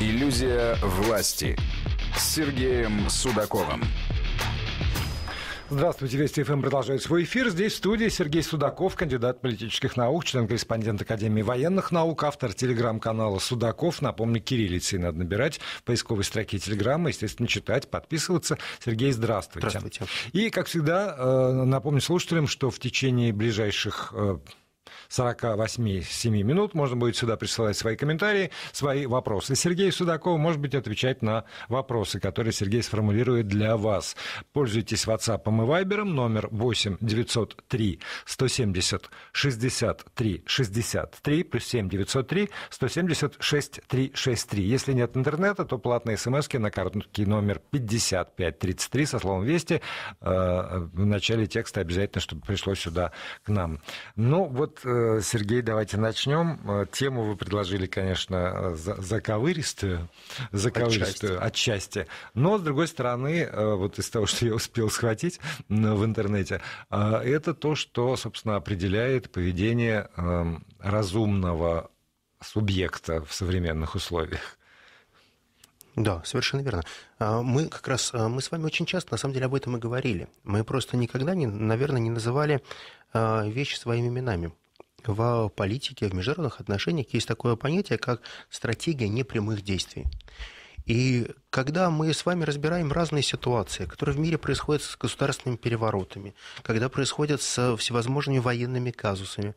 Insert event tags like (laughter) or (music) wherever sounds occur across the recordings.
Иллюзия власти с Сергеем Судаковым. Здравствуйте, Вести ФМ продолжает свой эфир. Здесь в студии Сергей Судаков, кандидат политических наук, член-корреспондент Академии военных наук, автор телеграм-канала Судаков. Напомню, кириллицей надо набирать в поисковой строке Телеграммы, естественно, читать, подписываться. Сергей, здравствуйте. Здравствуйте. И, как всегда, э, напомню слушателям, что в течение ближайших э, 48-7 минут. Можно будет сюда присылать свои комментарии, свои вопросы. Сергей Судаков может быть отвечать на вопросы, которые Сергей сформулирует для вас. Пользуйтесь WhatsApp и Viber. Номер 8 903 170 63 63 плюс 7 903 170 6363. Если нет интернета, то платные смс на короткий номер 5533 со словом «Вести». Э, в начале текста обязательно, чтобы пришло сюда к нам. Ну, вот Э, Сергей, давайте начнем. Э, тему вы предложили, конечно, э, заковыристую, заковыристую отчасти. отчасти. Но, с другой стороны, вот из того, (laughs) что я успел схватить в интернете, это то, что, собственно, определяет поведение эм, разумного субъекта в современных условиях. Да, совершенно верно. А, мы как раз, а, мы с вами очень часто, на самом деле, об этом и говорили. Мы просто никогда, не, наверное, не называли а, вещи своими именами в политике, в международных отношениях есть такое понятие, как стратегия непрямых действий. И когда мы с вами разбираем разные ситуации, которые в мире происходят с государственными переворотами, когда происходят с всевозможными военными казусами,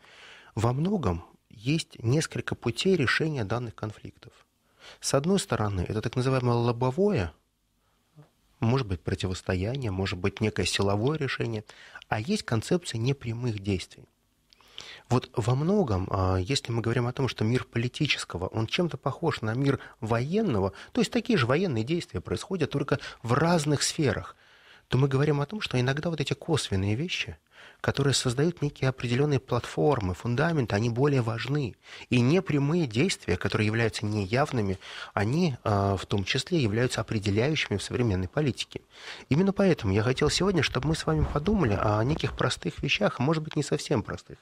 во многом есть несколько путей решения данных конфликтов. С одной стороны, это так называемое лобовое, может быть, противостояние, может быть, некое силовое решение, а есть концепция непрямых действий. Вот во многом, а, если мы говорим о том, что мир политического, он чем-то похож на мир военного, то есть такие же военные действия происходят только в разных сферах, то мы говорим о том, что иногда вот эти косвенные вещи, которые создают некие определенные платформы, фундаменты, они более важны. И непрямые действия, которые являются неявными, они а, в том числе являются определяющими в современной политике. Именно поэтому я хотел сегодня, чтобы мы с вами подумали о неких простых вещах, может быть, не совсем простых.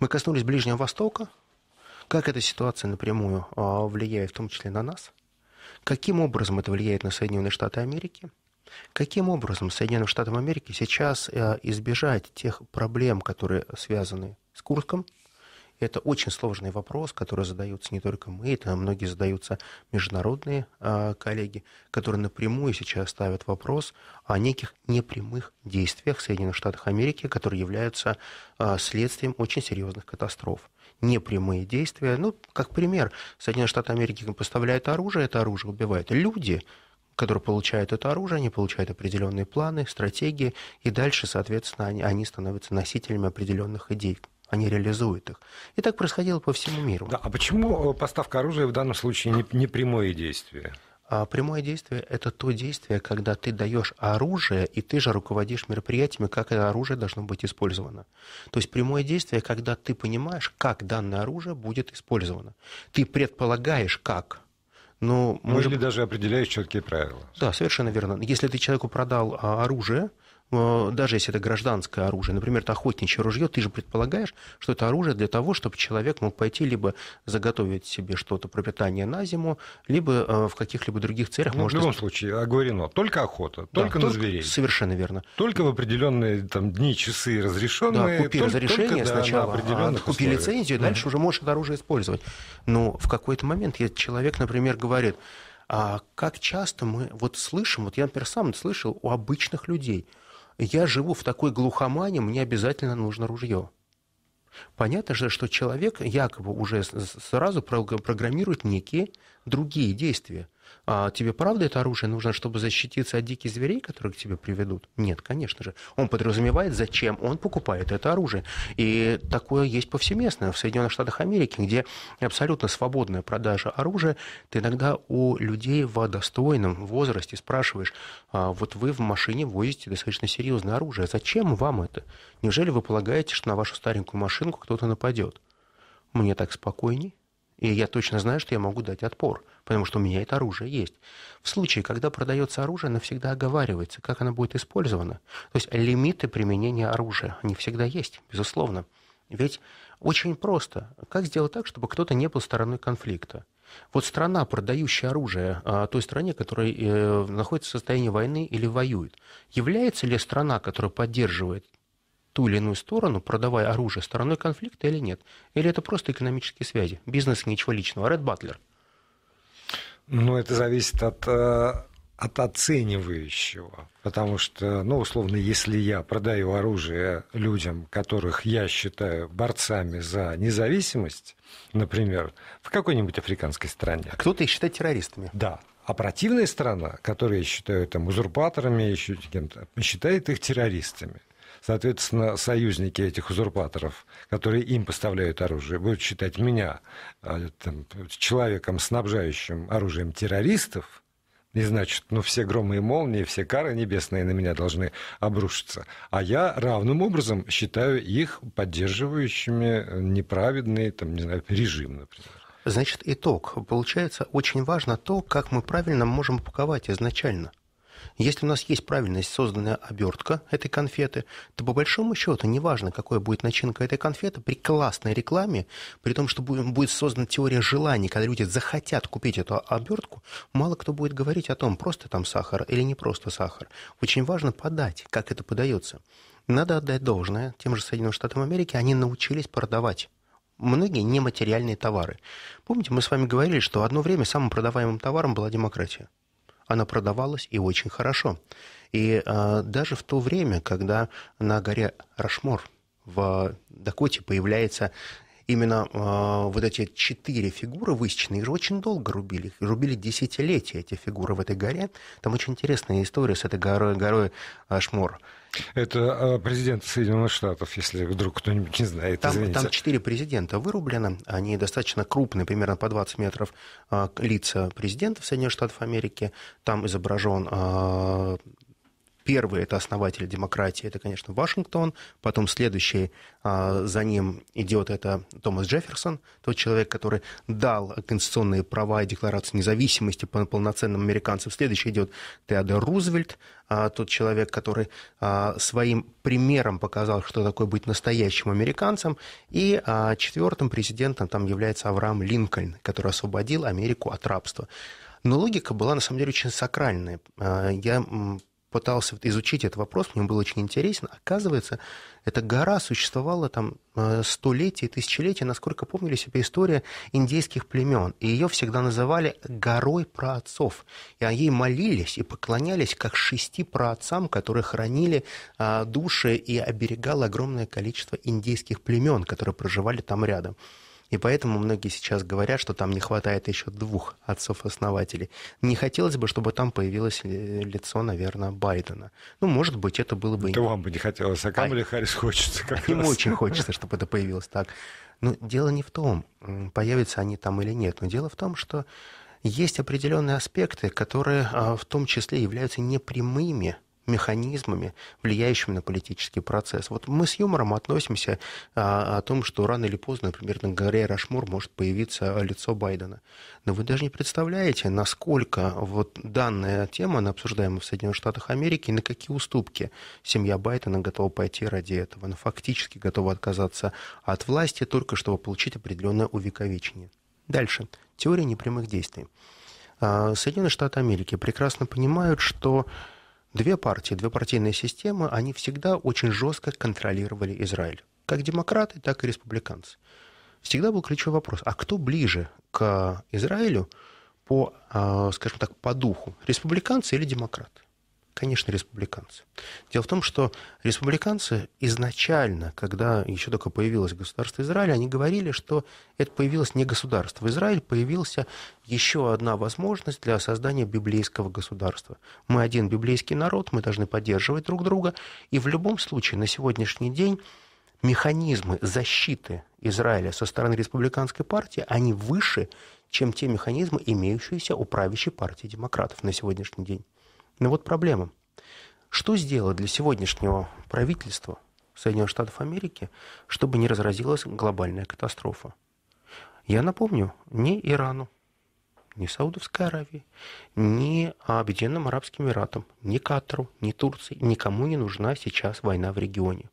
Мы коснулись Ближнего Востока, как эта ситуация напрямую а, влияет в том числе на нас, каким образом это влияет на Соединенные Штаты Америки, каким образом Соединенным Штатам Америки сейчас э, избежать тех проблем, которые связаны с Курском – это очень сложный вопрос, который задаются не только мы, это многие задаются международные э, коллеги, которые напрямую сейчас ставят вопрос о неких непрямых действиях в Соединенных Штатах Америки, которые являются э, следствием очень серьезных катастроф непрямые действия. Ну, как пример, Соединенные Штаты Америки поставляют оружие, это оружие убивает люди, которые получают это оружие, они получают определенные планы, стратегии, и дальше, соответственно, они, они становятся носителями определенных идей, они реализуют их. И так происходило по всему миру. Да, а почему э, поставка оружия в данном случае не, не прямое действие? А прямое действие – это то действие, когда ты даешь оружие, и ты же руководишь мероприятиями, как это оружие должно быть использовано. То есть прямое действие, когда ты понимаешь, как данное оружие будет использовано. Ты предполагаешь, как. Но, ну, ну, может... или даже определяешь четкие правила. Да, совершенно верно. Если ты человеку продал а, оружие, Э, даже если это гражданское оружие, например, это охотничье ружье, ты же предполагаешь, что это оружие для того, чтобы человек мог пойти либо заготовить себе что-то пропитание на зиму, либо э, в каких-либо других целях. Ну, может, в любом исп... случае, оговорено. Только охота, только да, на только, зверей. Совершенно верно. Только в определенные там, дни, часы разрешенные. Да, купи разрешение только, сначала, да, а, купи лицензию, и дальше уже можешь это оружие использовать. Но в какой-то момент, если человек, например, говорит, а как часто мы вот слышим, вот я, например, сам слышал у обычных людей – я живу в такой глухомане, мне обязательно нужно ружье. Понятно же, что человек якобы уже сразу программирует некие другие действия – а тебе правда это оружие нужно, чтобы защититься от диких зверей, которые к тебе приведут? Нет, конечно же. Он подразумевает, зачем он покупает это оружие. И такое есть повсеместно в Соединенных Штатах Америки, где абсолютно свободная продажа оружия. Ты иногда у людей в достойном возрасте спрашиваешь, а вот вы в машине возите достаточно серьезное оружие, зачем вам это? Неужели вы полагаете, что на вашу старенькую машинку кто-то нападет? Мне так спокойней и я точно знаю, что я могу дать отпор, потому что у меня это оружие есть. В случае, когда продается оружие, оно всегда оговаривается, как оно будет использовано. То есть лимиты применения оружия, они всегда есть, безусловно. Ведь очень просто. Как сделать так, чтобы кто-то не был стороной конфликта? Вот страна, продающая оружие а, той стране, которая э, находится в состоянии войны или воюет, является ли страна, которая поддерживает ту или иную сторону, продавая оружие стороной конфликта или нет? Или это просто экономические связи? Бизнес ничего личного. Ред Батлер. Ну, это зависит от, э, от оценивающего. Потому что, ну, условно, если я продаю оружие людям, которых я считаю борцами за независимость, например, в какой-нибудь африканской стране. А кто-то их считает террористами. Да, а противная сторона, которая считают там узурпаторами, считает их террористами. Соответственно, союзники этих узурпаторов, которые им поставляют оружие, будут считать меня а, там, человеком, снабжающим оружием террористов, и значит, ну все громы и молнии, все кары небесные на меня должны обрушиться. А я равным образом считаю их поддерживающими неправедный там, не знаю, режим, например. Значит, итог. Получается, очень важно то, как мы правильно можем упаковать изначально. Если у нас есть правильно созданная обертка этой конфеты, то по большому счету, неважно, какой будет начинка этой конфеты, при классной рекламе, при том, что будет создана теория желаний, когда люди захотят купить эту обертку, мало кто будет говорить о том, просто там сахар или не просто сахар. Очень важно подать, как это подается. Надо отдать должное тем же Соединенным Штатам Америки, они научились продавать многие нематериальные товары. Помните, мы с вами говорили, что одно время самым продаваемым товаром была демократия она продавалась и очень хорошо. И э, даже в то время, когда на горе Рашмор в Дакоте появляется именно э, вот эти четыре фигуры высеченные, их очень долго рубили, рубили десятилетия эти фигуры в этой горе. Там очень интересная история с этой горой, горой Ашмор. Э, это а, президент Соединенных Штатов, если вдруг кто-нибудь не знает. Там, четыре президента вырублены, они достаточно крупные, примерно по 20 метров а, лица президентов Соединенных Штатов Америки. Там изображен а, Первый – это основатель демократии, это, конечно, Вашингтон. Потом следующий а, за ним идет это Томас Джефферсон, тот человек, который дал конституционные права и декларацию независимости полноценным американцам. Следующий идет Теодор Рузвельт, а, тот человек, который а, своим примером показал, что такое быть настоящим американцем. И четвертым президентом там является Авраам Линкольн, который освободил Америку от рабства. Но логика была, на самом деле, очень сакральная. Я пытался изучить этот вопрос, мне было очень интересно. Оказывается, эта гора существовала там э, столетия, тысячелетия, насколько помнили себе история индейских племен. И ее всегда называли горой праотцов. И о ей молились и поклонялись как шести праотцам, которые хранили а, души и оберегало огромное количество индейских племен, которые проживали там рядом. И поэтому многие сейчас говорят, что там не хватает еще двух отцов-основателей. Не хотелось бы, чтобы там появилось лицо, наверное, Байдена. Ну, может быть, это было бы... Это вам бы не хотелось, а Камале а... Харрис хочется как Им раз. очень (laughs) хочется, чтобы это появилось так. Но дело не в том, появятся они там или нет. Но дело в том, что есть определенные аспекты, которые а, в том числе являются непрямыми механизмами, влияющими на политический процесс. Вот мы с юмором относимся а, о том, что рано или поздно, например, на горе Рашмур может появиться лицо Байдена. Но вы даже не представляете, насколько вот данная тема, она обсуждаема в Соединенных Штатах Америки, и на какие уступки семья Байдена готова пойти ради этого. Она фактически готова отказаться от власти только чтобы получить определенное увековечение. Дальше. Теория непрямых действий. А, Соединенные Штаты Америки прекрасно понимают, что Две партии, две партийные системы, они всегда очень жестко контролировали Израиль. Как демократы, так и республиканцы. Всегда был ключевой вопрос, а кто ближе к Израилю по, а, скажем так, по духу, республиканцы или демократы? Конечно, республиканцы. Дело в том, что республиканцы изначально, когда еще только появилось государство Израиль, они говорили, что это появилось не государство Израиль, появилась еще одна возможность для создания библейского государства. Мы один библейский народ, мы должны поддерживать друг друга, и в любом случае на сегодняшний день механизмы защиты Израиля со стороны республиканской партии, они выше, чем те механизмы, имеющиеся у правящей партии демократов на сегодняшний день. Но ну вот проблема. Что сделать для сегодняшнего правительства Соединенных Штатов Америки, чтобы не разразилась глобальная катастрофа? Я напомню, не Ирану, ни Саудовской Аравии, ни Объединенным Арабским Эмиратам, ни Катару, ни Турции. Никому не нужна сейчас война в регионе.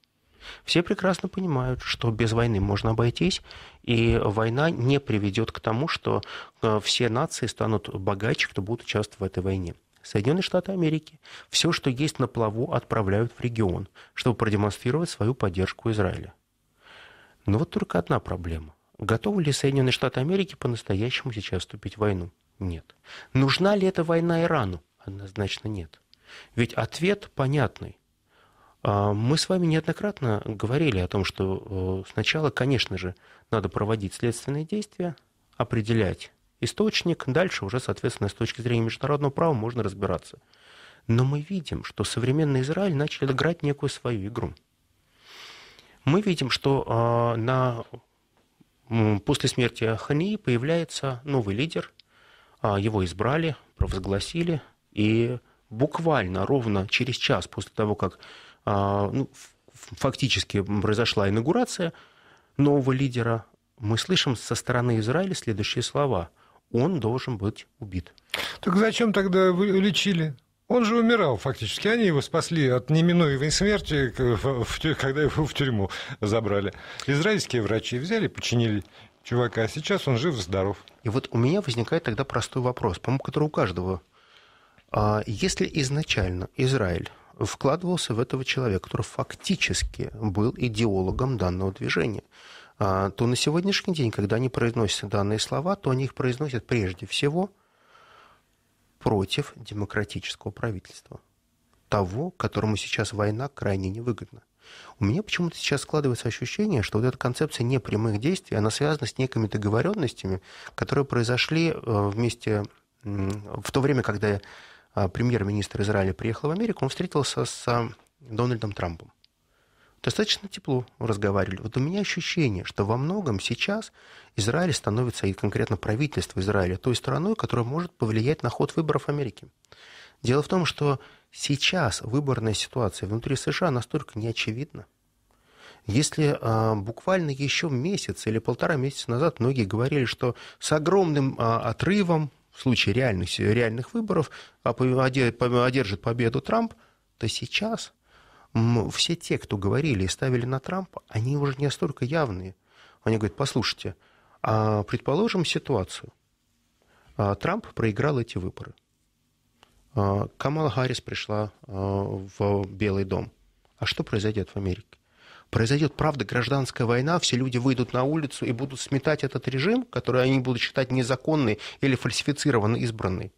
Все прекрасно понимают, что без войны можно обойтись, и война не приведет к тому, что э, все нации станут богаче, кто будет участвовать в этой войне. Соединенные Штаты Америки все, что есть на плаву, отправляют в регион, чтобы продемонстрировать свою поддержку Израиля. Но вот только одна проблема. Готовы ли Соединенные Штаты Америки по-настоящему сейчас вступить в войну? Нет. Нужна ли эта война Ирану? Однозначно нет. Ведь ответ понятный. А, мы с вами неоднократно говорили о том, что э, сначала, конечно же, надо проводить следственные действия, определять, источник, дальше уже, соответственно, с точки зрения международного права можно разбираться. Но мы видим, что современный Израиль начал играть некую свою игру. Мы видим, что э, на, после смерти Хании появляется новый лидер, э, его избрали, провозгласили, и буквально ровно через час после того, как э, ну, фактически произошла инаугурация нового лидера, мы слышим со стороны Израиля следующие слова – он должен быть убит. Так зачем тогда вы лечили? Он же умирал фактически. Они его спасли от неминуемой смерти, когда его в тюрьму забрали. Израильские врачи взяли, починили чувака, а сейчас он жив-здоров. И вот у меня возникает тогда простой вопрос, по-моему, который у каждого. А если изначально Израиль вкладывался в этого человека, который фактически был идеологом данного движения, а, то на сегодняшний день, когда они произносят данные слова, то они их произносят прежде всего против демократического правительства, того, которому сейчас война крайне невыгодна. У меня почему-то сейчас складывается ощущение, что вот эта концепция непрямых действий, она связана с некими договоренностями, которые произошли э, вместе в то время, когда а, премьер-министр Израиля приехал в Америку, он встретился с Дональдом Трампом достаточно тепло разговаривали. Вот у меня ощущение, что во многом сейчас Израиль становится, и конкретно правительство Израиля, той страной, которая может повлиять на ход выборов Америки. Дело в том, что сейчас выборная ситуация внутри США настолько неочевидна. Если а, буквально еще месяц или полтора месяца назад многие говорили, что с огромным а, отрывом в случае реальных, реальных выборов а, одержит победу Трамп, то сейчас все те, кто говорили и ставили на Трампа, они уже не столько явные. Они говорят, послушайте, а предположим ситуацию. А, Трамп проиграл эти выборы. А, Камала Харрис пришла а, в Белый дом. А что произойдет в Америке? Произойдет, правда, гражданская война, все люди выйдут на улицу и будут сметать этот режим, который они будут считать незаконный или фальсифицированно избранный.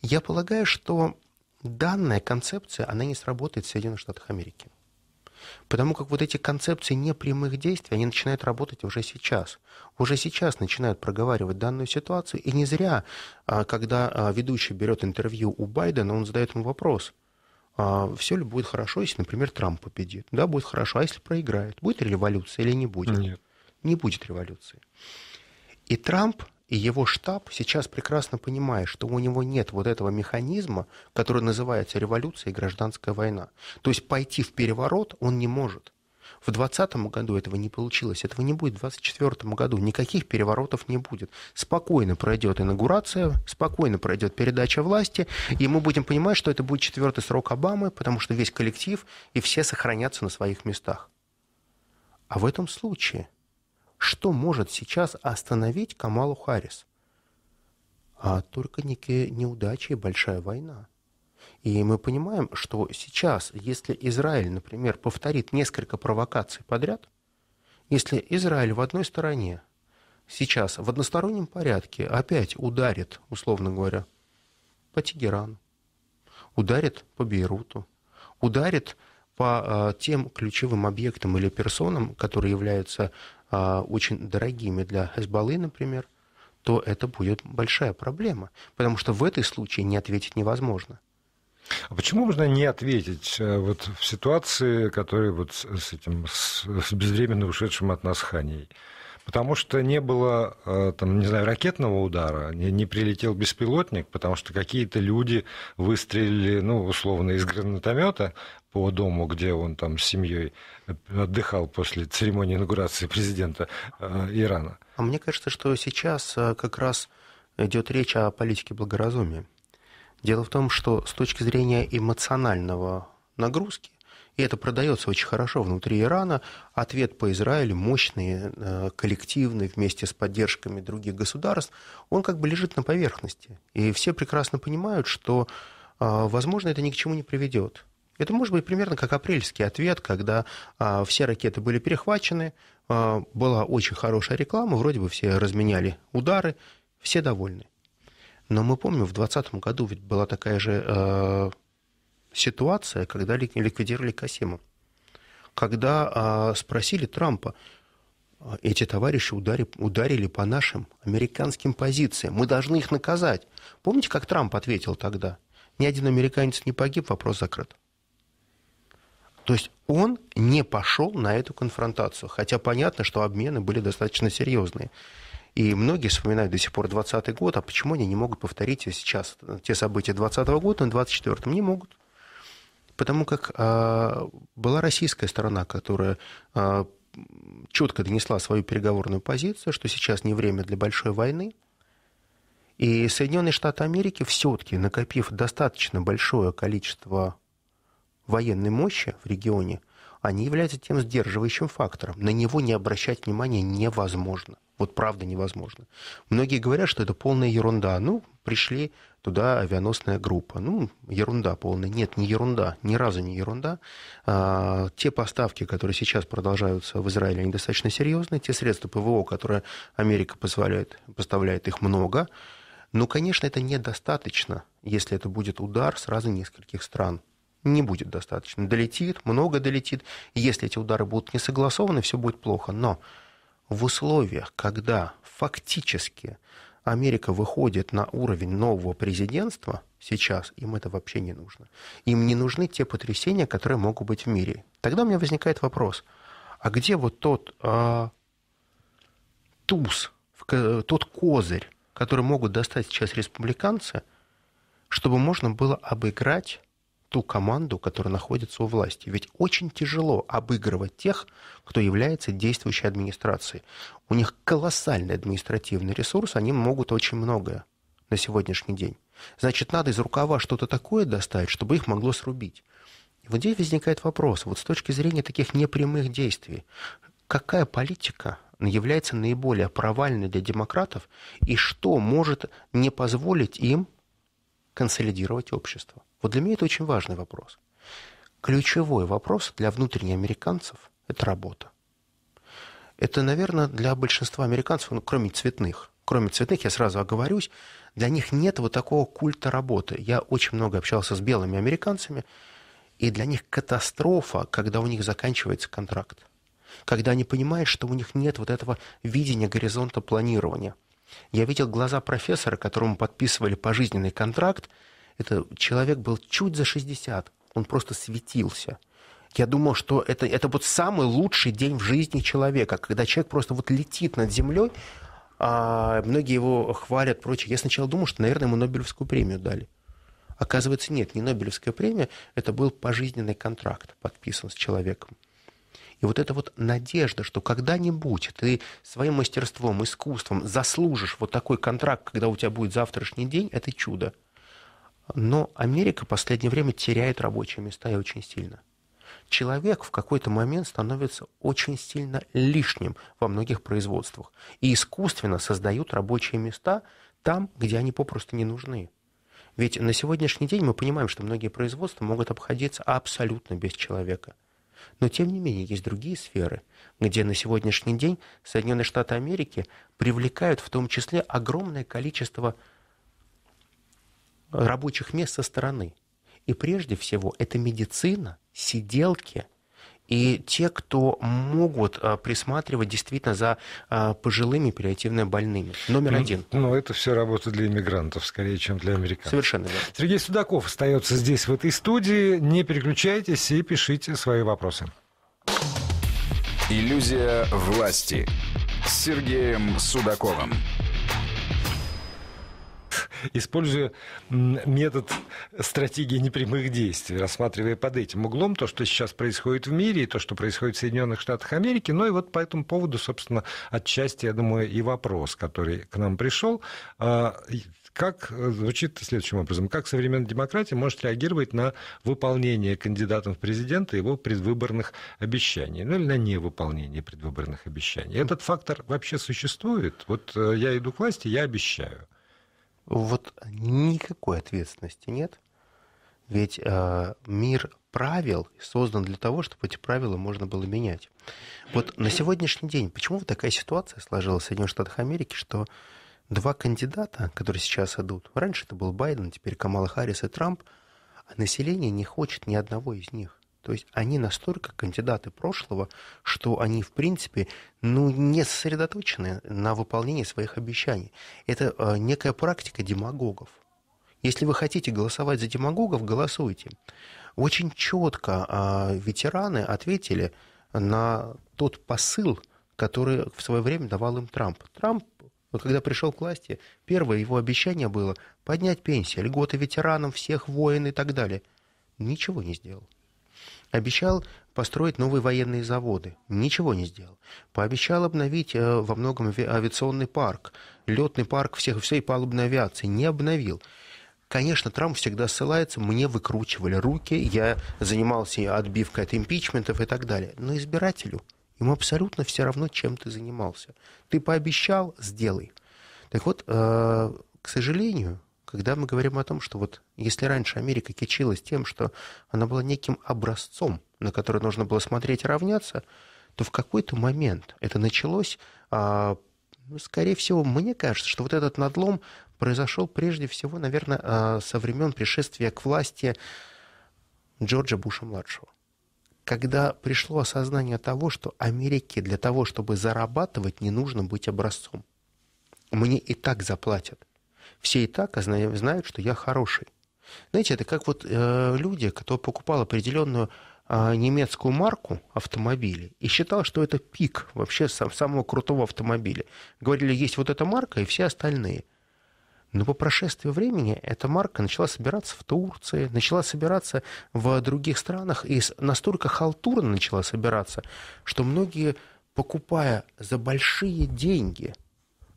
Я полагаю, что данная концепция, она не сработает в Соединенных Штатах Америки. Потому как вот эти концепции непрямых действий, они начинают работать уже сейчас. Уже сейчас начинают проговаривать данную ситуацию. И не зря, а, когда а, ведущий берет интервью у Байдена, он задает ему вопрос. А, Все ли будет хорошо, если, например, Трамп победит? Да, будет хорошо. А если проиграет? Будет ли революция или не будет? Нет. Не будет революции. И Трамп и его штаб сейчас прекрасно понимает, что у него нет вот этого механизма, который называется революция и гражданская война. То есть пойти в переворот он не может. В 2020 году этого не получилось, этого не будет в 2024 году, никаких переворотов не будет. Спокойно пройдет инаугурация, спокойно пройдет передача власти, и мы будем понимать, что это будет четвертый срок Обамы, потому что весь коллектив и все сохранятся на своих местах. А в этом случае что может сейчас остановить Камалу Харрис? А только некие неудачи и большая война. И мы понимаем, что сейчас, если Израиль, например, повторит несколько провокаций подряд, если Израиль в одной стороне сейчас в одностороннем порядке опять ударит, условно говоря, по Тегерану, ударит по Бейруту, ударит по э, тем ключевым объектам или персонам, которые являются а, очень дорогими для Хезбаллы, например, то это будет большая проблема, потому что в этой случае не ответить невозможно. А почему можно не ответить э, вот в ситуации, которая вот с этим, с, с безвременно ушедшим от нас Ханей? Потому что не было, э, там, не знаю, ракетного удара, не, не прилетел беспилотник, потому что какие-то люди выстрелили, ну, условно, из гранатомета по дому, где он там с семьей отдыхал после церемонии инаугурации президента э, Ирана. А мне кажется, что сейчас э, как раз идет речь о политике благоразумия. Дело в том, что с точки зрения эмоционального нагрузки, и это продается очень хорошо внутри Ирана, ответ по Израилю мощный, э, коллективный, вместе с поддержками других государств, он как бы лежит на поверхности. И все прекрасно понимают, что, возможно, это ни к чему не приведет. Это может быть примерно как апрельский ответ, когда а, все ракеты были перехвачены, а, была очень хорошая реклама, вроде бы все разменяли удары, все довольны. Но мы помним, в 2020 году ведь была такая же а, ситуация, когда ликвидировали Касима. Когда а, спросили Трампа, «А эти товарищи удари, ударили по нашим американским позициям, мы должны их наказать. Помните, как Трамп ответил тогда? Ни один американец не погиб, вопрос закрыт. То есть он не пошел на эту конфронтацию, хотя понятно, что обмены были достаточно серьезные. И многие вспоминают до сих пор 2020 год, а почему они не могут повторить сейчас те события 2020 года на 2024? Не могут. Потому как а, была российская сторона, которая а, четко донесла свою переговорную позицию, что сейчас не время для большой войны. И Соединенные Штаты Америки все-таки, накопив достаточно большое количество военной мощи в регионе, они являются тем сдерживающим фактором. На него не обращать внимания невозможно. Вот правда невозможно. Многие говорят, что это полная ерунда. Ну, пришли туда авианосная группа. Ну, ерунда полная. Нет, не ерунда. Ни разу не ерунда. А, те поставки, которые сейчас продолжаются в Израиле, они достаточно серьезные. Те средства ПВО, которые Америка позволяет, поставляет, их много. Но, ну, конечно, это недостаточно, если это будет удар сразу нескольких стран не будет достаточно. Долетит, много долетит. Если эти удары будут не согласованы, все будет плохо. Но в условиях, когда фактически Америка выходит на уровень нового президентства, сейчас им это вообще не нужно. Им не нужны те потрясения, которые могут быть в мире. Тогда у меня возникает вопрос, а где вот тот э, туз, тот козырь, который могут достать сейчас республиканцы, чтобы можно было обыграть ту команду, которая находится у власти. Ведь очень тяжело обыгрывать тех, кто является действующей администрацией. У них колоссальный административный ресурс, они могут очень многое на сегодняшний день. Значит, надо из рукава что-то такое достать, чтобы их могло срубить. И вот здесь возникает вопрос, вот с точки зрения таких непрямых действий, какая политика является наиболее провальной для демократов и что может не позволить им консолидировать общество? Вот для меня это очень важный вопрос. Ключевой вопрос для внутренних американцев – это работа. Это, наверное, для большинства американцев, ну, кроме цветных, кроме цветных, я сразу оговорюсь, для них нет вот такого культа работы. Я очень много общался с белыми американцами, и для них катастрофа, когда у них заканчивается контракт. Когда они понимают, что у них нет вот этого видения горизонта планирования. Я видел глаза профессора, которому подписывали пожизненный контракт, это человек был чуть за 60. Он просто светился. Я думал, что это, это вот самый лучший день в жизни человека, когда человек просто вот летит над землей, а многие его хвалят, прочее. Я сначала думал, что, наверное, ему Нобелевскую премию дали. Оказывается, нет, не Нобелевская премия, это был пожизненный контракт, подписан с человеком. И вот эта вот надежда, что когда-нибудь ты своим мастерством, искусством заслужишь вот такой контракт, когда у тебя будет завтрашний день, это чудо. Но Америка в последнее время теряет рабочие места и очень сильно. Человек в какой-то момент становится очень сильно лишним во многих производствах. И искусственно создают рабочие места там, где они попросту не нужны. Ведь на сегодняшний день мы понимаем, что многие производства могут обходиться абсолютно без человека. Но тем не менее есть другие сферы, где на сегодняшний день Соединенные Штаты Америки привлекают в том числе огромное количество рабочих мест со стороны. И прежде всего это медицина, сиделки и те, кто могут а, присматривать действительно за а, пожилыми паллиативно больными. Номер ну, один. Но ну, это все работа для иммигрантов, скорее, чем для американцев. Совершенно верно. Сергей Судаков остается здесь, в этой студии. Не переключайтесь и пишите свои вопросы. Иллюзия власти с Сергеем Судаковым используя метод стратегии непрямых действий, рассматривая под этим углом то, что сейчас происходит в мире и то, что происходит в Соединенных Штатах Америки. Ну и вот по этому поводу, собственно, отчасти, я думаю, и вопрос, который к нам пришел. А, как э, звучит следующим образом? Как современная демократия может реагировать на выполнение кандидатом в президенты его предвыборных обещаний? Ну или на невыполнение предвыборных обещаний? Этот фактор вообще существует? Вот э, я иду к власти, я обещаю вот никакой ответственности нет. Ведь э, мир правил создан для того, чтобы эти правила можно было менять. Вот на сегодняшний день, почему вот такая ситуация сложилась в Соединенных Штатах Америки, что два кандидата, которые сейчас идут, раньше это был Байден, теперь Камала Харрис и Трамп, а население не хочет ни одного из них. То есть они настолько кандидаты прошлого, что они, в принципе, ну, не сосредоточены на выполнении своих обещаний. Это э, некая практика демагогов. Если вы хотите голосовать за демагогов, голосуйте. Очень четко э, ветераны ответили на тот посыл, который в свое время давал им Трамп. Трамп когда пришел к власти, первое его обещание было поднять пенсии, льготы ветеранам, всех воин и так далее. Ничего не сделал. Обещал построить новые военные заводы. Ничего не сделал. Пообещал обновить э, во многом авиационный парк, летный парк всех, всей палубной авиации. Не обновил. Конечно, Трамп всегда ссылается, мне выкручивали руки, я занимался отбивкой от импичментов и так далее. Но избирателю ему абсолютно все равно, чем ты занимался. Ты пообещал, сделай. Так вот, э, к сожалению, когда мы говорим о том, что вот если раньше Америка кичилась тем, что она была неким образцом, на который нужно было смотреть и равняться, то в какой-то момент это началось, а, ну, скорее всего, мне кажется, что вот этот надлом произошел прежде всего, наверное, а, со времен пришествия к власти Джорджа Буша-младшего когда пришло осознание того, что Америке для того, чтобы зарабатывать, не нужно быть образцом. Мне и так заплатят. Все и так знают, что я хороший. Знаете, это как вот э, люди, кто покупал определенную э, немецкую марку автомобилей и считал, что это пик вообще сам, самого крутого автомобиля. Говорили, есть вот эта марка и все остальные. Но по прошествии времени эта марка начала собираться в Турции, начала собираться в других странах и настолько халтурно начала собираться, что многие, покупая за большие деньги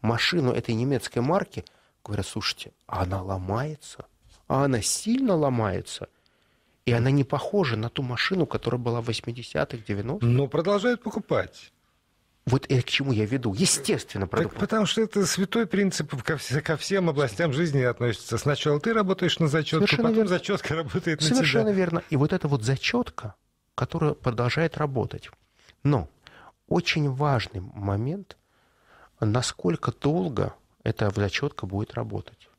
машину этой немецкой марки – говорят, слушайте, а она ломается, а она сильно ломается – и она не похожа на ту машину, которая была в 80-х, 90-х. Но продолжают покупать. Вот это к чему я веду. Естественно, Так потому что это святой принцип ко, ко всем областям жизни относится. Сначала ты работаешь на зачетку, Совершенно потом верно. зачетка работает на тебя. Совершенно верно. И вот эта вот зачетка, которая продолжает работать. Но очень важный момент, насколько долго эта зачетка будет работать.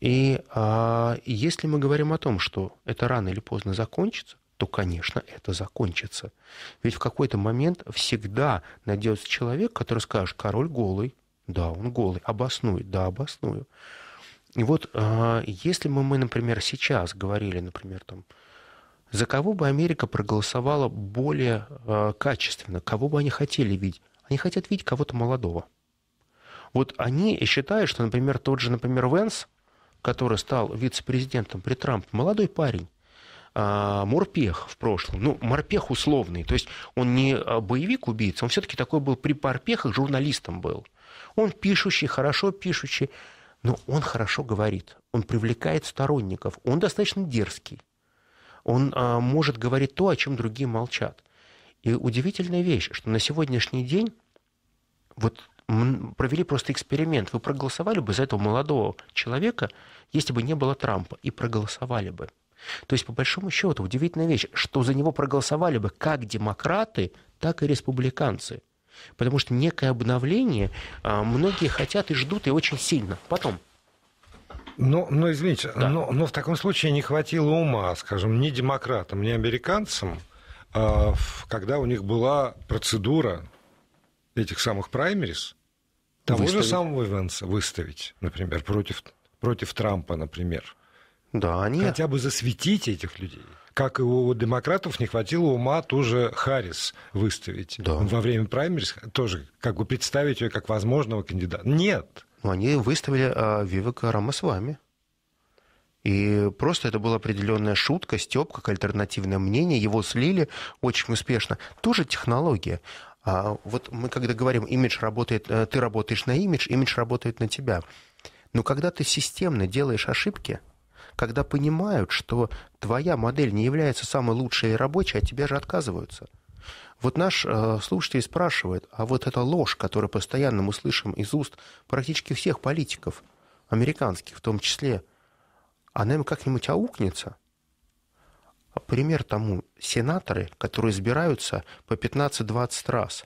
И а, если мы говорим о том, что это рано или поздно закончится, то, конечно, это закончится. Ведь в какой-то момент всегда найдется человек, который скажет, король голый, да, он голый, обосную, да, обосную. И вот а, если бы мы, например, сейчас говорили, например, там, за кого бы Америка проголосовала более э, качественно, кого бы они хотели видеть. Они хотят видеть кого-то молодого. Вот они считают, что, например, тот же, например, Венс, который стал вице-президентом при Трампе, молодой парень, а, морпех в прошлом, ну, морпех условный, то есть он не а, боевик-убийца, он все-таки такой был при морпехах, журналистом был. Он пишущий, хорошо пишущий, но он хорошо говорит, он привлекает сторонников, он достаточно дерзкий, он а, может говорить то, о чем другие молчат. И удивительная вещь, что на сегодняшний день вот провели просто эксперимент. Вы проголосовали бы за этого молодого человека, если бы не было Трампа, и проголосовали бы. То есть, по большому счету, удивительная вещь, что за него проголосовали бы как демократы, так и республиканцы. Потому что некое обновление а, многие хотят и ждут, и очень сильно. Потом. Но, ну, но ну, извините, да. но, но в таком случае не хватило ума, скажем, ни демократам, ни американцам, а, когда у них была процедура этих самых праймерис того выставить. же самого Венса выставить, например, против, против Трампа, например. Да, они... Хотя бы засветить этих людей. Как и у демократов не хватило ума тоже Харрис выставить да. во время праймерис, тоже как бы представить ее как возможного кандидата. Нет. но Они выставили а, Вивека вами, И просто это была определенная шутка, степ, как альтернативное мнение, его слили очень успешно. Тоже технология. А, вот мы когда говорим, имидж работает, э, ты работаешь на имидж, имидж работает на тебя. Но когда ты системно делаешь ошибки, когда понимают, что твоя модель не является самой лучшей и рабочей, от тебя же отказываются. Вот наш э, слушатель спрашивает, а вот эта ложь, которую постоянно мы слышим из уст практически всех политиков, американских в том числе, она им как-нибудь аукнется? Пример тому сенаторы, которые избираются по 15-20 раз,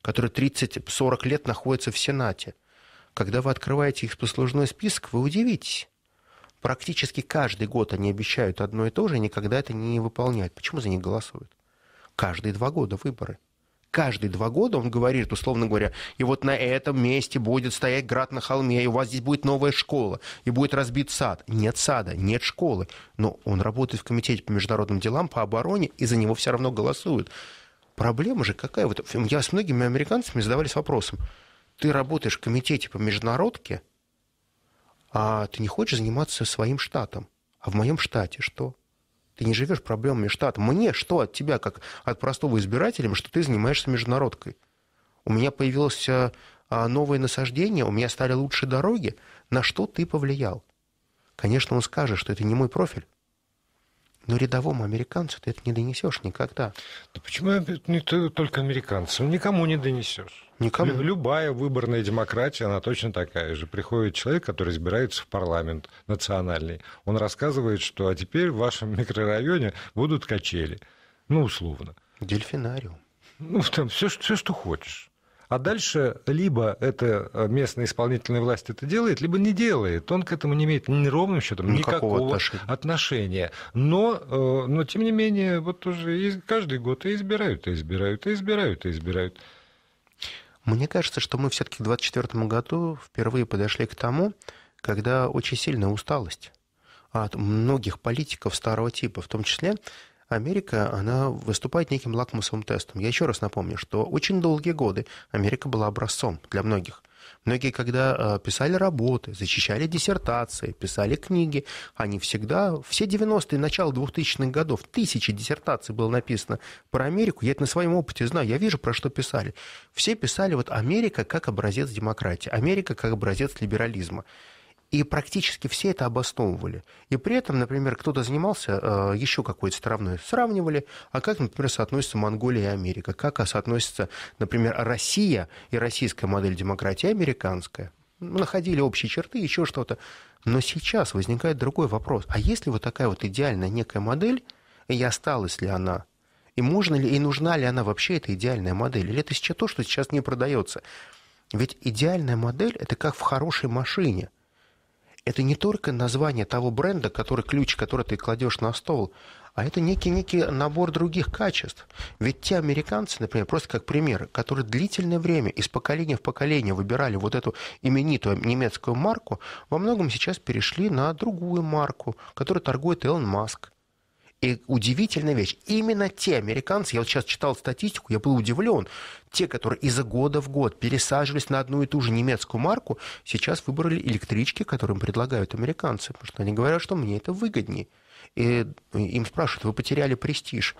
которые 30-40 лет находятся в Сенате. Когда вы открываете их послужной список, вы удивитесь. Практически каждый год они обещают одно и то же, и никогда это не выполняют. Почему за них голосуют? Каждые два года выборы – каждые два года он говорит, условно говоря, и вот на этом месте будет стоять град на холме, и у вас здесь будет новая школа, и будет разбит сад. Нет сада, нет школы. Но он работает в комитете по международным делам, по обороне, и за него все равно голосуют. Проблема же какая? Вот я с многими американцами задавались вопросом. Ты работаешь в комитете по международке, а ты не хочешь заниматься своим штатом. А в моем штате что? Ты не живешь проблемами штата. Мне что от тебя, как от простого избирателя, что ты занимаешься международкой? У меня появилось э, а, новое насаждение, у меня стали лучшие дороги. На что ты повлиял? Конечно, он скажет, что это не мой профиль. Но рядовому американцу ты это не донесешь никогда. Да почему не только американцам? Никому не донесешь. Никому. Любая выборная демократия, она точно такая же. Приходит человек, который избирается в парламент национальный. Он рассказывает, что а теперь в вашем микрорайоне будут качели. Ну, условно. Дельфинариум. Ну, там все, все что хочешь. А дальше либо это э, местная исполнительная власть это делает, либо не делает. Он к этому не имеет ни ровным счетом никакого, никакого отношения. отношения. Но, э, но, тем не менее, вот уже каждый год и избирают, и избирают, и избирают, и избирают. Мне кажется, что мы все-таки к 2024 году впервые подошли к тому, когда очень сильная усталость от многих политиков старого типа, в том числе Америка, она выступает неким лакмусовым тестом. Я еще раз напомню, что очень долгие годы Америка была образцом для многих. Многие, когда э, писали работы, защищали диссертации, писали книги, они всегда, все 90-е, начало 2000-х годов, тысячи диссертаций было написано про Америку. Я это на своем опыте знаю, я вижу, про что писали. Все писали вот Америка как образец демократии, Америка как образец либерализма. И практически все это обосновывали. И при этом, например, кто-то занимался э, еще какой-то страной, сравнивали, а как, например, соотносится Монголия и Америка, как а, соотносится, например, Россия и российская модель демократии, американская. Ну, находили общие черты, еще что-то. Но сейчас возникает другой вопрос. А если вот такая вот идеальная некая модель, и осталась ли она и можно ли, и нужна ли она вообще, эта идеальная модель? Или это сейчас то, что сейчас не продается? Ведь идеальная модель – это как в хорошей машине это не только название того бренда, который ключ, который ты кладешь на стол, а это некий-некий набор других качеств. Ведь те американцы, например, просто как пример, которые длительное время из поколения в поколение выбирали вот эту именитую немецкую марку, во многом сейчас перешли на другую марку, которую торгует Элон Маск. И удивительная вещь. Именно те американцы, я вот сейчас читал статистику, я был удивлен, те, которые из года в год пересаживались на одну и ту же немецкую марку, сейчас выбрали электрички, которые им предлагают американцы. Потому что они говорят, что мне это выгоднее. И э, им спрашивают, вы потеряли престиж?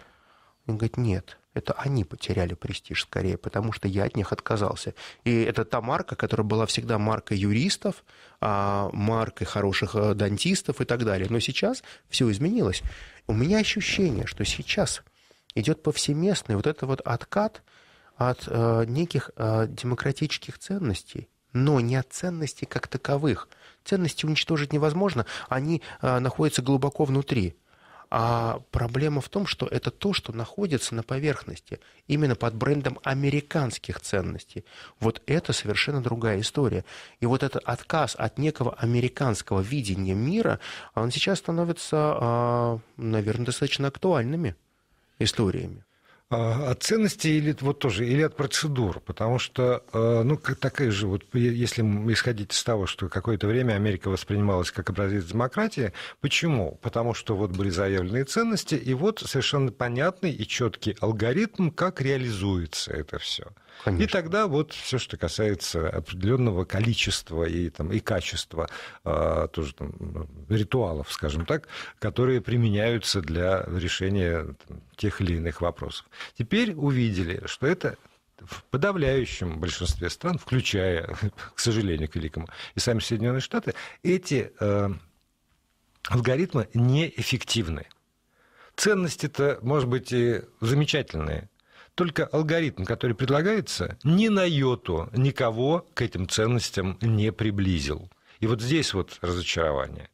Он говорит, нет это они потеряли престиж скорее, потому что я от них отказался. И это та марка, которая была всегда маркой юристов, а, маркой хороших э, дантистов и так далее. Но сейчас все изменилось. У меня ощущение, что сейчас идет повсеместный вот этот вот откат от э, неких э, демократических ценностей, но не от ценностей как таковых. Ценности уничтожить невозможно, они находятся глубоко внутри. А проблема в том, что это то, что находится на поверхности, именно под брендом американских ценностей. Вот это совершенно другая история. И вот этот отказ от некого американского видения мира, он сейчас становится, а, наверное, достаточно актуальными историями. А, от ценностей или вот тоже, или от процедур, потому что, э, ну, такая же, вот если исходить из того, что какое-то время Америка воспринималась как образец демократии, почему? Потому что вот были заявленные ценности, и вот совершенно понятный и четкий алгоритм, как реализуется это все. Конечно. И тогда вот все, что касается определенного количества и, там, и качества а, тоже, там, ну, ритуалов, скажем так, которые применяются для решения там, тех или иных вопросов. Теперь увидели, что это в подавляющем большинстве стран, включая, (laughs) к сожалению, к великому, и сами Соединенные Штаты, эти э, алгоритмы неэффективны. Ценности-то, может быть, и замечательные, только алгоритм, который предлагается, ни на йоту никого к этим ценностям не приблизил. И вот здесь вот разочарование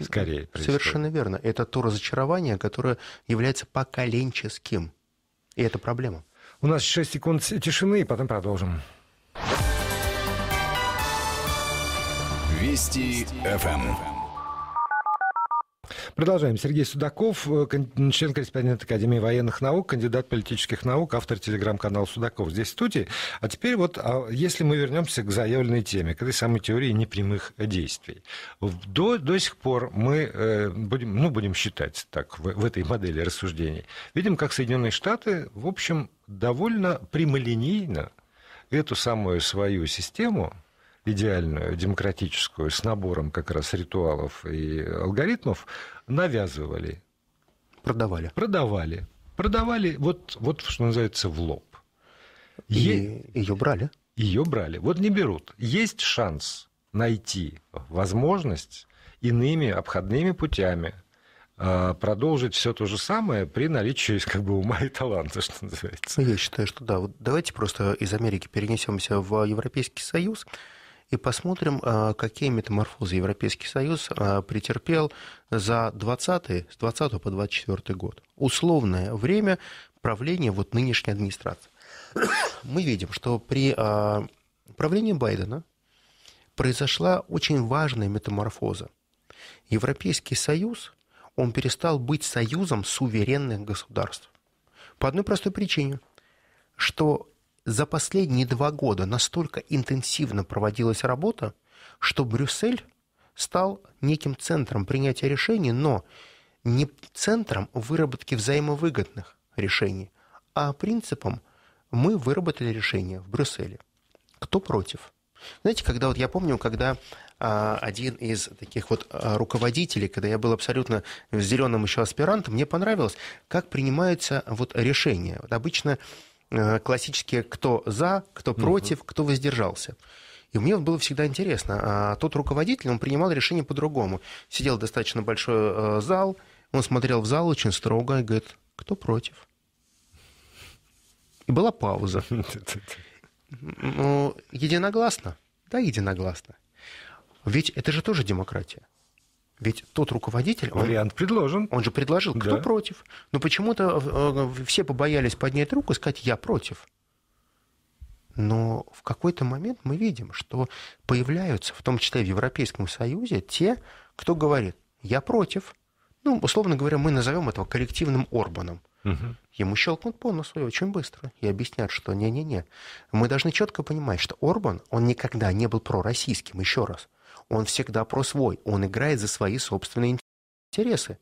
скорее происходит. Совершенно верно. Это то разочарование, которое является поколенческим. И это проблема. У нас 6 секунд тишины, и потом продолжим. Вести, Вести. ФМ. Эм. Продолжаем. Сергей Судаков, э, член корреспондент Академии военных наук, кандидат политических наук, автор телеграм-канала Судаков здесь в студии. А теперь вот, а, если мы вернемся к заявленной теме, к этой самой теории непрямых действий. До, до сих пор мы э, будем, ну, будем считать так, в, в этой модели рассуждений, видим, как Соединенные Штаты, в общем, довольно прямолинейно эту самую свою систему идеальную, демократическую, с набором как раз ритуалов и алгоритмов, навязывали. Продавали. Продавали. Продавали вот, вот что называется, в лоб. И ее брали. Ее брали. Вот не берут. Есть шанс найти возможность иными обходными путями а, продолжить все то же самое при наличии как бы ума и таланта, что называется. Я считаю, что да. Вот давайте просто из Америки перенесемся в Европейский Союз и посмотрим, а, какие метаморфозы Европейский Союз а, претерпел за 20 с 20 по 24 год. Условное время правления вот нынешней администрации. (coughs) Мы видим, что при а, правлении Байдена произошла очень важная метаморфоза. Европейский Союз, он перестал быть союзом суверенных государств. По одной простой причине, что за последние два года настолько интенсивно проводилась работа, что Брюссель стал неким центром принятия решений, но не центром выработки взаимовыгодных решений, а принципом мы выработали решение в Брюсселе. Кто против? Знаете, когда вот я помню, когда а, один из таких вот а, руководителей, когда я был абсолютно зеленым еще аспирантом, мне понравилось, как принимаются вот решения. Вот обычно Э, классические «кто за», «кто против», «кто воздержался». И мне было всегда интересно, а тот руководитель, он принимал решение по-другому. Сидел достаточно большой э, зал, он смотрел в зал очень строго и говорит, кто против? И была пауза. (laughs) Ну, единогласно. Да, единогласно. Ведь это же тоже демократия. Ведь тот руководитель... Вариант он, предложен. Он же предложил. Кто да. против? Но ну, почему-то э, э, все побоялись поднять руку и сказать «я против». Но в какой-то момент мы видим, что появляются, в том числе в Европейском Союзе, те, кто говорит «я против». Ну, условно говоря, мы назовем этого коллективным Орбаном. Угу. Ему щелкнут по носу и очень быстро. И объяснят, что не-не-не. Мы должны четко понимать, что Орбан, он никогда не был пророссийским, еще раз. Он всегда про свой, он играет за свои собственные интересы.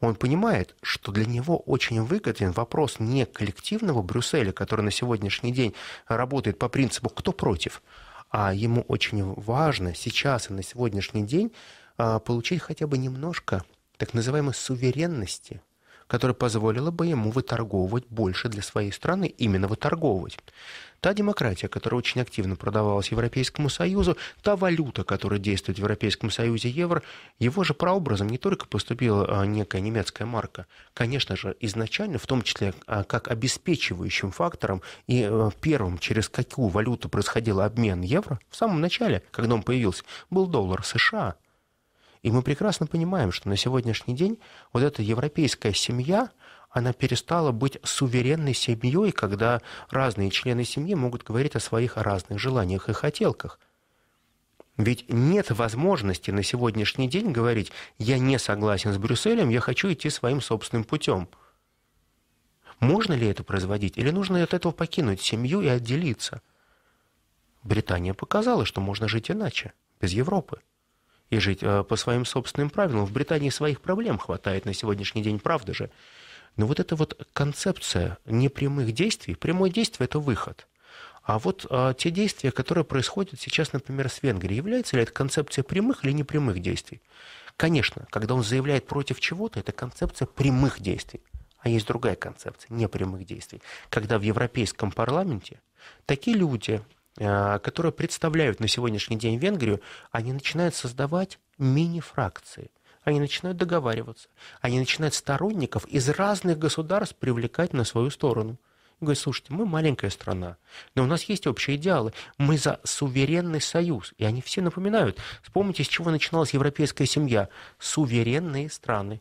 Он понимает, что для него очень выгоден вопрос не коллективного Брюсселя, который на сегодняшний день работает по принципу «кто против?», а ему очень важно сейчас и на сегодняшний день а, получить хотя бы немножко так называемой суверенности – которая позволила бы ему выторговывать больше для своей страны, именно выторговывать. Та демократия, которая очень активно продавалась Европейскому Союзу, та валюта, которая действует в Европейском Союзе евро, его же прообразом не только поступила а, некая немецкая марка, конечно же, изначально, в том числе а, как обеспечивающим фактором и э, первым, через какую валюту происходил обмен евро, в самом начале, когда он появился, был доллар США, и мы прекрасно понимаем, что на сегодняшний день вот эта европейская семья, она перестала быть суверенной семьей, когда разные члены семьи могут говорить о своих разных желаниях и хотелках. Ведь нет возможности на сегодняшний день говорить «я не согласен с Брюсселем, я хочу идти своим собственным путем». Можно ли это производить? Или нужно от этого покинуть семью и отделиться? Британия показала, что можно жить иначе, без Европы и жить э, по своим собственным правилам. В Британии своих проблем хватает на сегодняшний день, правда же. Но вот эта вот концепция непрямых действий, прямое действие – это выход – а вот а, те действия, которые происходят сейчас, например, с Венгрией, является ли это концепция прямых или непрямых действий? Конечно, когда он заявляет против чего-то, это концепция прямых действий. А есть другая концепция непрямых действий. Когда в Европейском парламенте такие люди, а, которые представляют на сегодняшний день Венгрию, они начинают создавать мини-фракции. Они начинают договариваться. Они начинают сторонников из разных государств привлекать на свою сторону. И слушайте, мы маленькая страна, но у нас есть общие идеалы. Мы за суверенный союз. И они все напоминают. Вспомните, с чего начиналась европейская семья. Суверенные страны.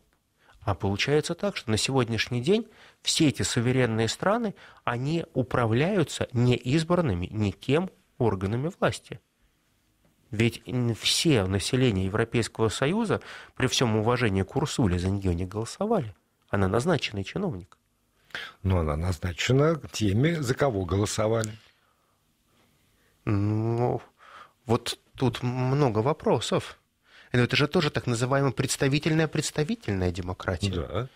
А получается так, что на сегодняшний день все эти суверенные страны, они управляются не избранными никем органами власти. Ведь все население Европейского Союза при всем уважении к Урсуле за нее не голосовали. Она назначенный чиновник. Но она назначена теми, за кого голосовали. Ну, вот тут много вопросов. Но это же тоже так называемая представительная представительная демократия. Да.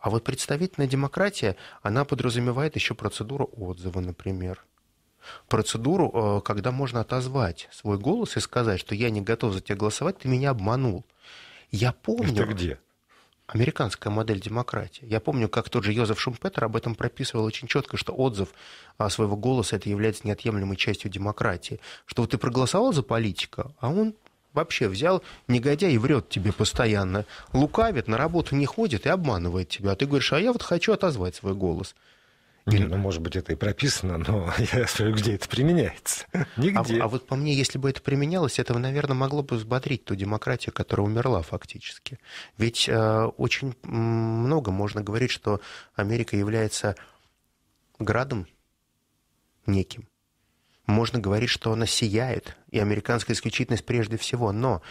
А вот представительная демократия, она подразумевает еще процедуру отзыва, например. Процедуру, э, когда можно отозвать свой голос и сказать, что я не готов за тебя голосовать, ты меня обманул. Я помню... Это где? американская модель демократии. Я помню, как тот же Йозеф Шумпетер об этом прописывал очень четко, что отзыв а, своего голоса это является неотъемлемой частью демократии. Что вот ты проголосовал за политика, а он вообще взял, негодяй и врет тебе постоянно, лукавит, на работу не ходит и обманывает тебя. А ты говоришь, а я вот хочу отозвать свой голос. Не, ну, может быть, это и прописано, но (laughs) я смотрю, где это применяется. (laughs) А Нигде. А, а вот по мне, если бы это применялось, этого, наверное, могло бы взбодрить ту демократию, которая умерла фактически. Ведь э, очень много можно говорить, что Америка является градом неким, можно говорить, что она сияет, и американская исключительность прежде всего. Но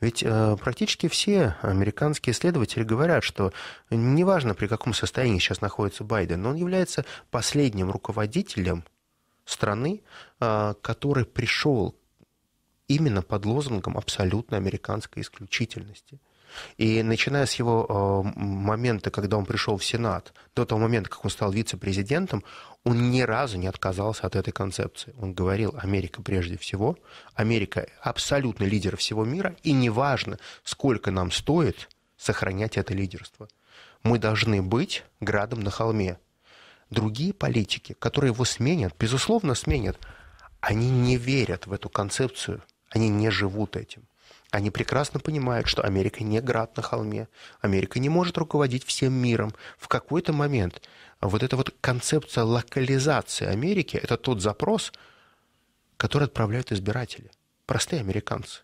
ведь э, практически все американские исследователи говорят, что неважно, при каком состоянии сейчас находится Байден, но он является последним руководителем страны, э, который пришел именно под лозунгом абсолютной американской исключительности – и начиная с его э, момента, когда он пришел в Сенат, до того момента, как он стал вице-президентом, он ни разу не отказался от этой концепции. Он говорил, Америка прежде всего, Америка абсолютно лидер всего мира, и неважно, сколько нам стоит сохранять это лидерство. Мы должны быть градом на холме. Другие политики, которые его сменят, безусловно, сменят, они не верят в эту концепцию, они не живут этим. Они прекрасно понимают, что Америка не град на холме. Америка не может руководить всем миром. В какой-то момент вот эта вот концепция локализации Америки – это тот запрос, который отправляют избиратели, простые американцы.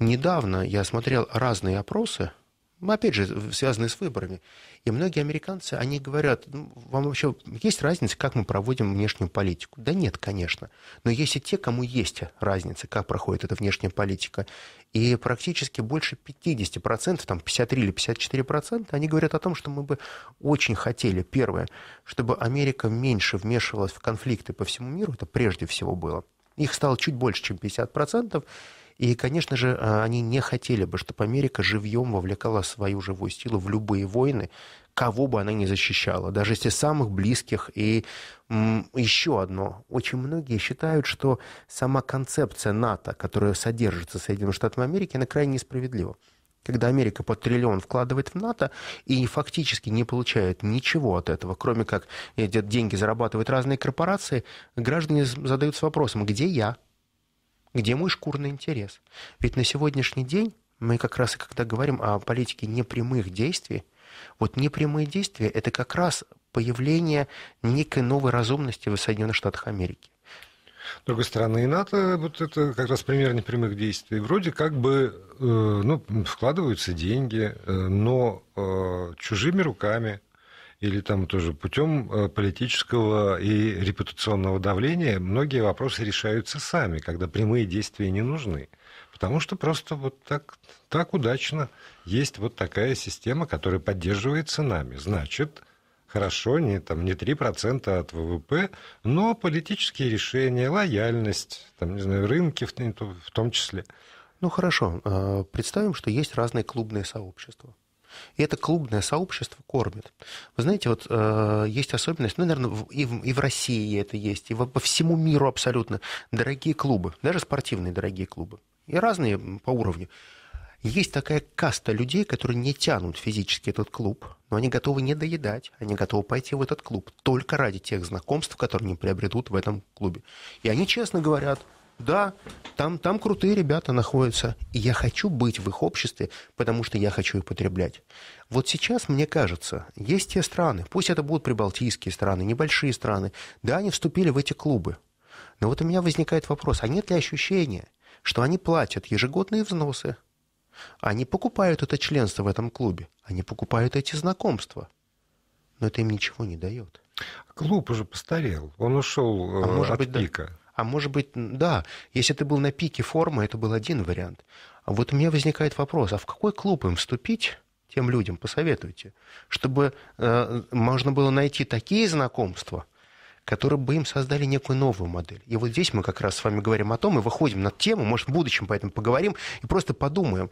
Недавно я смотрел разные опросы – ну, опять же, связанные с выборами. И многие американцы, они говорят, ну, вам вообще есть разница, как мы проводим внешнюю политику? Да нет, конечно. Но есть и те, кому есть разница, как проходит эта внешняя политика. И практически больше 50%, там 53 или 54%, они говорят о том, что мы бы очень хотели, первое, чтобы Америка меньше вмешивалась в конфликты по всему миру, это прежде всего было. Их стало чуть больше, чем 50%. И, конечно же, а, они не хотели бы, чтобы Америка живьем вовлекала свою живую силу в любые войны, кого бы она ни защищала, даже если самых близких. И еще одно. Очень многие считают, что сама концепция НАТО, которая содержится в Соединенных Штатах Америки, она крайне несправедлива когда Америка по триллион вкладывает в НАТО и фактически не получает ничего от этого, кроме как деньги зарабатывают разные корпорации, граждане задаются вопросом, где я? где мой шкурный интерес. Ведь на сегодняшний день мы как раз, и когда говорим о политике непрямых действий, вот непрямые действия – это как раз появление некой новой разумности в Соединенных Штатах Америки. С другой стороны, и НАТО, вот это как раз пример непрямых действий. Вроде как бы э, ну, вкладываются деньги, э, но э, чужими руками, или там тоже путем э, политического и репутационного давления многие вопросы решаются сами, когда прямые действия не нужны. Потому что просто вот так, так удачно есть вот такая система, которая поддерживается нами. Значит, хорошо, не, там, не 3% от ВВП, но политические решения, лояльность, там, не знаю, рынки в, в том числе. Ну хорошо, а, представим, что есть разные клубные сообщества. И это клубное сообщество кормит. Вы знаете, вот э, есть особенность, ну, наверное, в, и, в, и в России это есть, и во, по всему миру абсолютно. Дорогие клубы, даже спортивные дорогие клубы, и разные по уровню. Есть такая каста людей, которые не тянут физически этот клуб, но они готовы не доедать, они готовы пойти в этот клуб только ради тех знакомств, которые они приобретут в этом клубе. И они честно говорят – да, там, там крутые ребята находятся. И я хочу быть в их обществе, потому что я хочу их потреблять. Вот сейчас, мне кажется, есть те страны, пусть это будут прибалтийские страны, небольшие страны, да, они вступили в эти клубы. Но вот у меня возникает вопрос, а нет ли ощущения, что они платят ежегодные взносы, они покупают это членство в этом клубе, они покупают эти знакомства, но это им ничего не дает. Клуб уже постарел, он ушел а э, может от быть, пика. Да. А может быть, да, если ты был на пике формы, это был один вариант. А вот у меня возникает вопрос, а в какой клуб им вступить, тем людям посоветуйте, чтобы э, можно было найти такие знакомства, которые бы им создали некую новую модель. И вот здесь мы как раз с вами говорим о том, и выходим на тему, может, в будущем поэтому поговорим, и просто подумаем,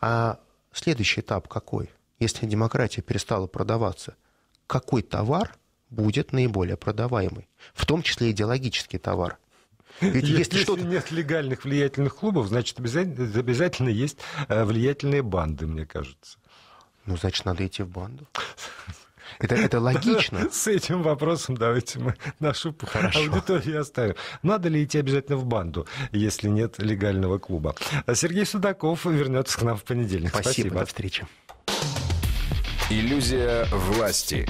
а следующий этап какой? Если демократия перестала продаваться, какой товар будет наиболее продаваемый? В том числе идеологический товар. Ведь если, если нет легальных влиятельных клубов, значит, обязательно, обязательно есть э, влиятельные банды, мне кажется. Ну, значит, надо идти в банду. Это, это логично. С этим вопросом давайте мы нашу Хорошо. аудиторию оставим. Надо ли идти обязательно в банду, если нет легального клуба? Сергей Судаков вернется к нам в понедельник. Спасибо. Спасибо. До встречи. Иллюзия власти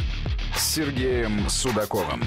с Сергеем Судаковым.